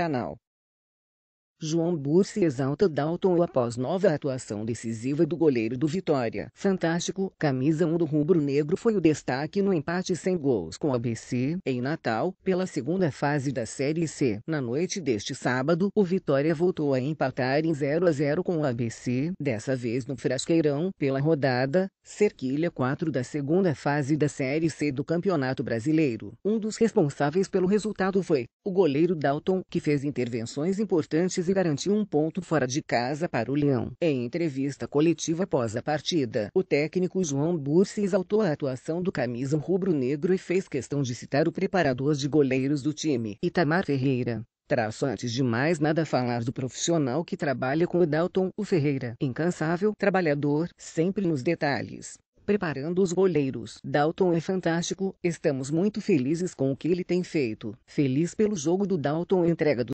canal João Bursi exalta Dalton após nova atuação decisiva do goleiro do Vitória. Fantástico, camisa 1 do rubro-negro foi o destaque no empate sem gols com o ABC em Natal, pela segunda fase da Série C. Na noite deste sábado, o Vitória voltou a empatar em 0 a 0 com o ABC, dessa vez no Frasqueirão, pela rodada Cerquilha 4 da segunda fase da Série C do Campeonato Brasileiro. Um dos responsáveis pelo resultado foi o goleiro Dalton, que fez intervenções importantes e garantiu um ponto fora de casa para o Leão. Em entrevista coletiva após a partida, o técnico João Bursi exaltou a atuação do camisa rubro-negro e fez questão de citar o preparador de goleiros do time, Itamar Ferreira. Traço antes de mais nada falar do profissional que trabalha com o Dalton, o Ferreira, incansável, trabalhador, sempre nos detalhes preparando os goleiros. Dalton é fantástico, estamos muito felizes com o que ele tem feito. Feliz pelo jogo do Dalton entrega do